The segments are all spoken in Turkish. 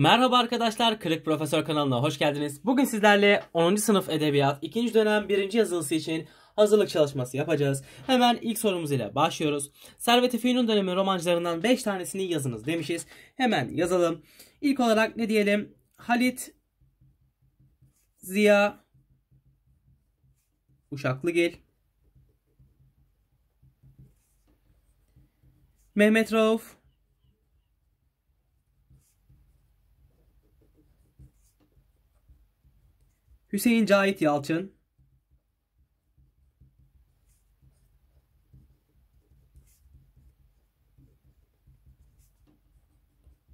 Merhaba arkadaşlar, Kırık Profesör kanalına hoş geldiniz. Bugün sizlerle 10. sınıf edebiyat 2. dönem 1. yazılısı için hazırlık çalışması yapacağız. Hemen ilk sorumuz ile başlıyoruz. Servet-i dönemi romancılarından 5 tanesini yazınız demişiz. Hemen yazalım. İlk olarak ne diyelim? Halit Ziya Uşaklıgil Mehmet Rauf Hüseyin Cahit Yalçın.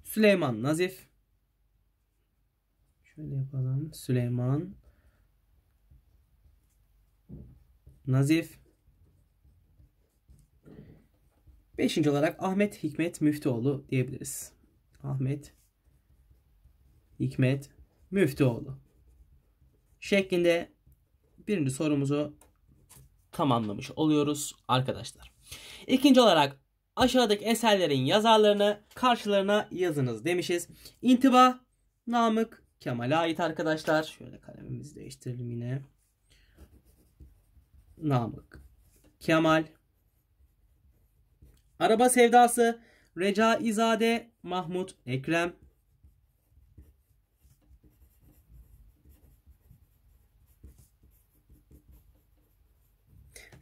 Süleyman Nazif. Şöyle yapalım. Süleyman Nazif. Beşinci olarak Ahmet Hikmet Müftüoğlu diyebiliriz. Ahmet Hikmet Müftüoğlu şeklinde birinci sorumuzu tamamlamış oluyoruz arkadaşlar. İkinci olarak aşağıdaki eserlerin yazarlarını karşılarına yazınız demişiz. İntiba Namık Kemal'e ait arkadaşlar. Şöyle kalemimizi değiştirelim yine. Namık Kemal Araba Sevdası Reca İzade Mahmut Ekrem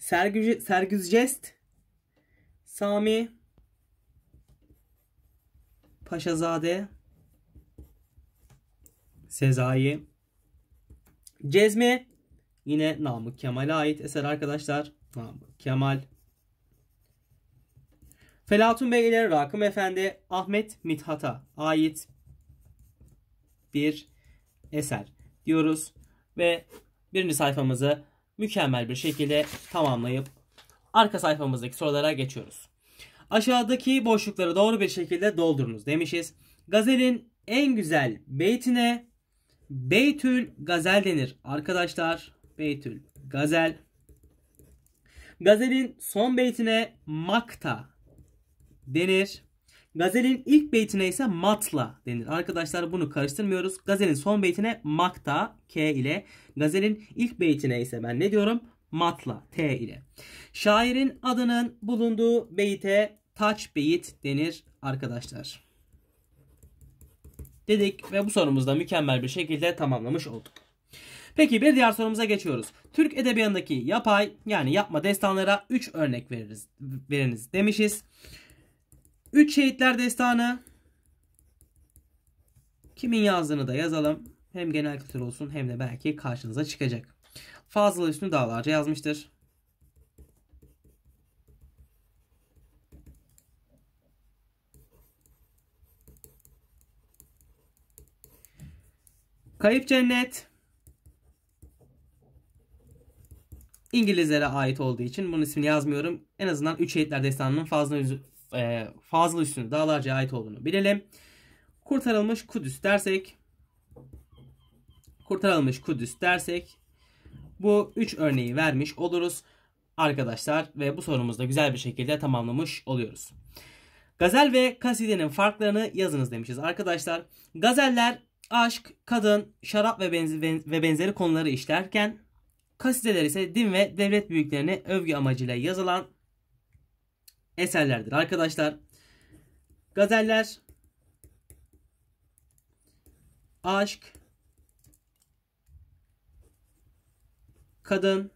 Sergü, Jest, Sami, Paşazade, Sezai, Cezmi, yine Namık Kemal'e ait eser arkadaşlar. Namık Kemal. Felatun Bey ile Rakım Efendi Ahmet Mithat'a ait bir eser diyoruz ve birinci sayfamızı mükemmel bir şekilde tamamlayıp arka sayfamızdaki sorulara geçiyoruz. Aşağıdaki boşlukları doğru bir şekilde doldurunuz demişiz. Gazel'in en güzel beytine Beytül Gazel denir arkadaşlar. Beytül Gazel. Gazel'in son beytine Makta denir. Gazelin ilk beytine ise matla denir. Arkadaşlar bunu karıştırmıyoruz. Gazelin son beytine makta K ile. Gazelin ilk beytine ise ben ne diyorum? Matla T ile. Şairin adının bulunduğu beyte taç beyit denir arkadaşlar. Dedik ve bu sorumuzda mükemmel bir şekilde tamamlamış olduk. Peki bir diğer sorumuza geçiyoruz. Türk edebiyatındaki yapay yani yapma destanlara 3 örnek veririz, veriniz demişiz. 3 Şehitler Destanı. Kimin yazdığını da yazalım. Hem genel kültür olsun hem de belki karşınıza çıkacak. Fazıl Üstü Dağlarca yazmıştır. Kayıp Cennet İngilizlere ait olduğu için bunun ismini yazmıyorum. En azından 3 Şehitler Destanı'nın fazla e, fazla üstünün dağlarca ait olduğunu bilelim. Kurtarılmış Kudüs dersek kurtarılmış Kudüs dersek bu 3 örneği vermiş oluruz arkadaşlar ve bu sorumuzda güzel bir şekilde tamamlamış oluyoruz. Gazel ve kasidenin farklarını yazınız demişiz arkadaşlar. Gazeller aşk, kadın, şarap ve, benzi, ve benzeri konuları işlerken kasideler ise din ve devlet büyüklerini övgü amacıyla yazılan eserlerdir arkadaşlar. Gazeller aşk kadın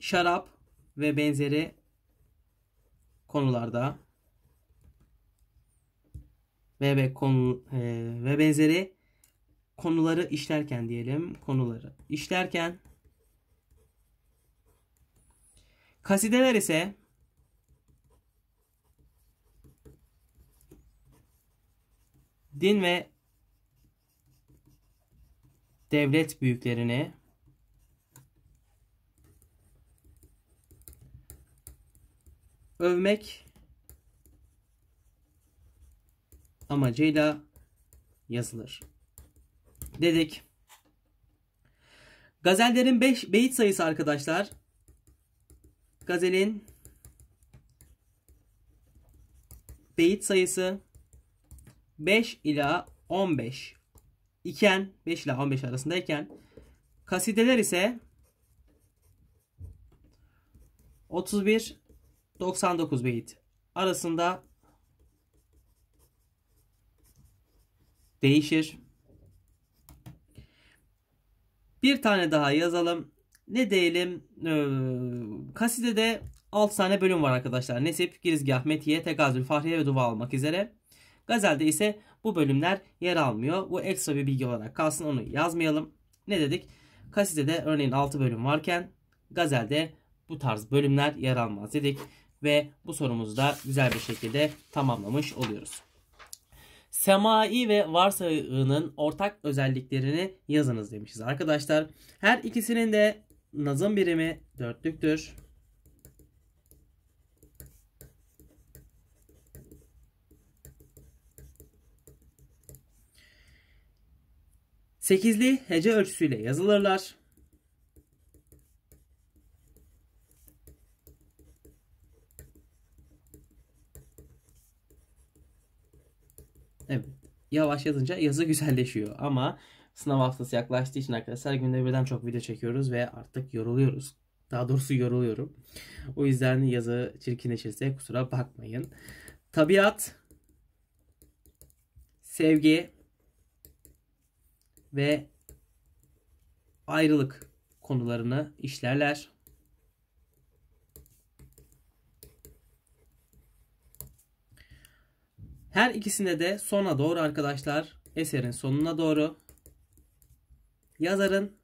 şarap ve benzeri konularda ve konu e, ve benzeri konuları işlerken diyelim konuları işlerken Kasideler ise din ve devlet büyüklerini övmek amacıyla yazılır. Dedik. Gazellerin 5 beyit sayısı arkadaşlar Gazelin beyit sayısı 5 ila 15 iken 5 ila 15 arasındayken kasideler ise 31 99 beyit arasında değişir. Bir tane daha yazalım ne diyelim e, kasidede 6 tane bölüm var arkadaşlar. Nesip, girizgah, metiye, tekazül, fahriye ve duva almak üzere. Gazelde ise bu bölümler yer almıyor. Bu ekstra bir bilgi olarak kalsın onu yazmayalım. Ne dedik? Kasidede örneğin 6 bölüm varken gazelde bu tarz bölümler yer almaz dedik. Ve bu sorumuzu da güzel bir şekilde tamamlamış oluyoruz. Semai ve varsayının ortak özelliklerini yazınız demişiz arkadaşlar. Her ikisinin de Nazım birimi dörtlüktür. Sekizli hece ölçüsüyle yazılırlar. yavaş yazınca yazı güzelleşiyor. Ama sınav haftası yaklaştığı için arkadaşlar günde birden çok video çekiyoruz ve artık yoruluyoruz. Daha doğrusu yoruluyorum. O yüzden yazı çirkinleşirse kusura bakmayın. Tabiat, sevgi ve ayrılık konularını işlerler. Her ikisinde de sona doğru arkadaşlar eserin sonuna doğru yazarın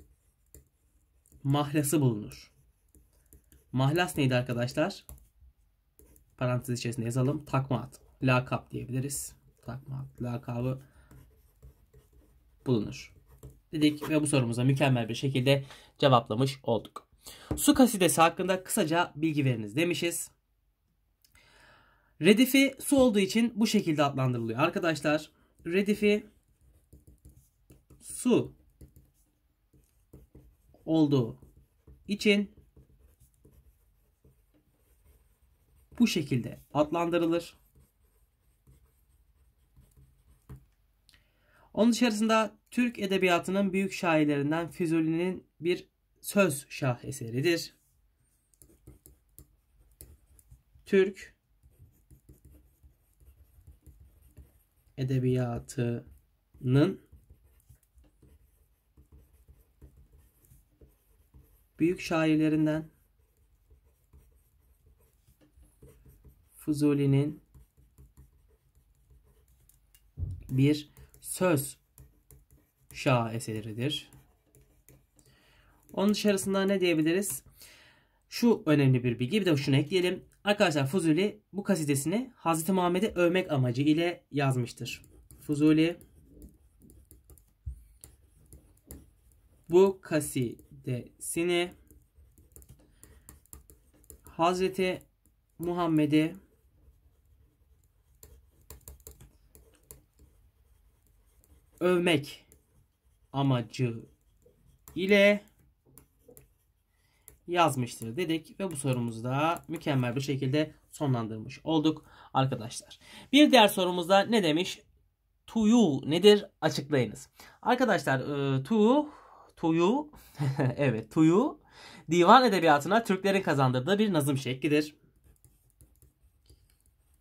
mahlası bulunur. Mahlas neydi arkadaşlar? Parantez içerisinde yazalım. Takma ad. Lakap diyebiliriz. Takma ad. Lakabı bulunur. Dedik ve bu sorumuza mükemmel bir şekilde cevaplamış olduk. Su kasidesi hakkında kısaca bilgi veriniz demişiz. Redifi su olduğu için bu şekilde adlandırılıyor. Arkadaşlar redifi su olduğu için bu şekilde adlandırılır. Onun dışarısında Türk edebiyatının büyük şairlerinden Füzuli'nin bir söz şah eseridir. Türk edebiyatının büyük şairlerinden Fuzuli'nin bir söz şah eseridir. Onun dışarısında ne diyebiliriz? Şu önemli bir bilgi. Bir de şunu ekleyelim. Arkadaşlar Fuzuli bu kasidesini Hazreti Muhammed'i övmek amacı ile yazmıştır. Fuzuli bu kasidesini Hazreti Muhammed'e övmek amacı ile yazmıştır dedik ve bu sorumuzu da mükemmel bir şekilde sonlandırmış olduk arkadaşlar. Bir diğer sorumuzda ne demiş? Tuyu nedir? Açıklayınız. Arkadaşlar e, tuyu, tuyu, evet tuyu divan edebiyatına Türklerin kazandırdığı bir nazım şeklidir.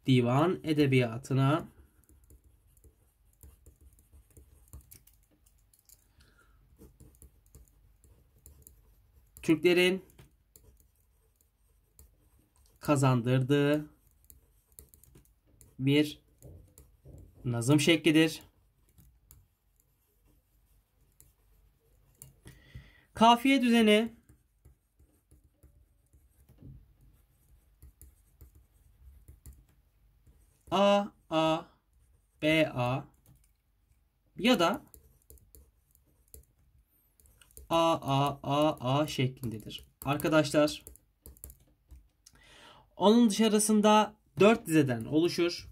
Divan edebiyatına Türklerin kazandırdığı bir nazım şeklidir. Kafiye düzeni A A B A ya da A A A A şeklindedir. Arkadaşlar onun dışarısında 4 dizeden oluşur.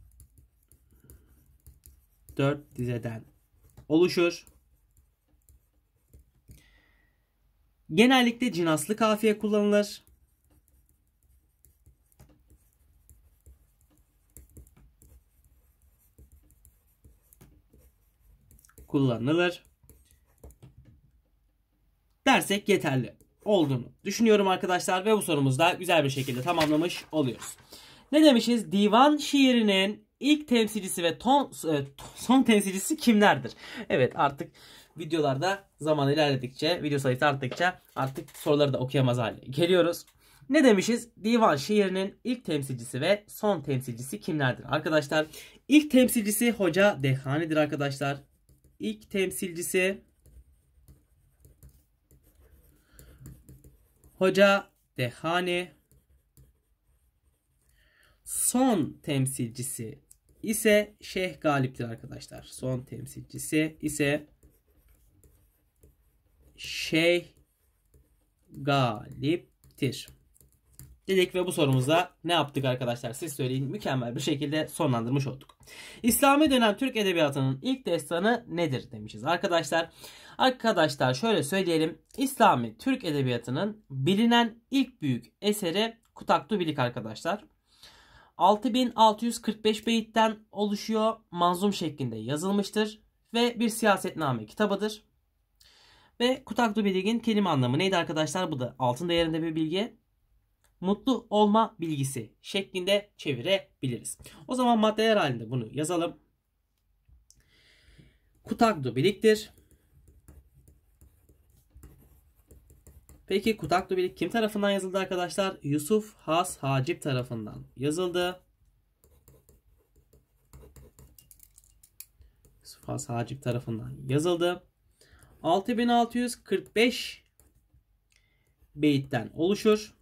4 dizeden oluşur. Genellikle cinaslı kafiye kullanılır. Kullanılır. Dersek yeterli olduğunu düşünüyorum arkadaşlar ve bu sorumuzda güzel bir şekilde tamamlamış oluyoruz. Ne demişiz? Divan şiirinin ilk temsilcisi ve ton, e, son temsilcisi kimlerdir? Evet artık videolarda zaman ilerledikçe, video sayısı arttıkça artık soruları da okuyamaz hale geliyoruz. Ne demişiz? Divan şiirinin ilk temsilcisi ve son temsilcisi kimlerdir? Arkadaşlar ilk temsilcisi hoca dehanidir arkadaşlar. İlk temsilcisi Hoca Dehane son temsilcisi ise Şeyh Galip'tir arkadaşlar. Son temsilcisi ise Şeyh Galip'tir. Dedik ve bu sorumuzda ne yaptık arkadaşlar? Siz söyleyin. Mükemmel bir şekilde sonlandırmış olduk. İslami dönem Türk edebiyatının ilk destanı nedir demişiz arkadaşlar. Arkadaşlar şöyle söyleyelim. İslami Türk edebiyatının bilinen ilk büyük eseri Kutaklı Bilik arkadaşlar. 6645 beyitten oluşuyor. Manzum şeklinde yazılmıştır ve bir siyasetname kitabıdır. Ve Kutaklı Bilik'in kelime anlamı neydi arkadaşlar? Bu da altın değerinde bir bilgi mutlu olma bilgisi şeklinde çevirebiliriz. O zaman maddeler halinde bunu yazalım. Kutaklu biriktir. Peki Kutaklı Bilik kim tarafından yazıldı arkadaşlar? Yusuf Has Hacip tarafından yazıldı. Yusuf Has Hacip tarafından yazıldı. 6645 beyitten oluşur.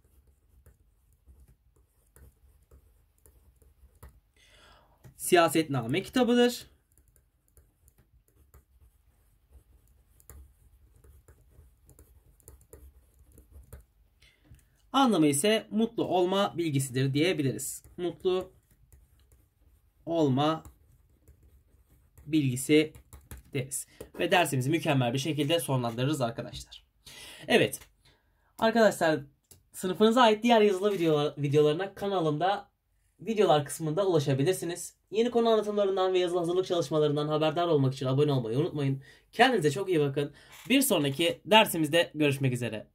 siyasetname kitabıdır. Anlamı ise mutlu olma bilgisidir diyebiliriz. Mutlu olma bilgisi deriz. Ve dersimizi mükemmel bir şekilde sonlandırırız arkadaşlar. Evet. Arkadaşlar sınıfınıza ait diğer yazılı videolar, videolarına kanalımda videolar kısmında ulaşabilirsiniz. Yeni konu anlatımlarından ve yazılı hazırlık çalışmalarından haberdar olmak için abone olmayı unutmayın. Kendinize çok iyi bakın. Bir sonraki dersimizde görüşmek üzere.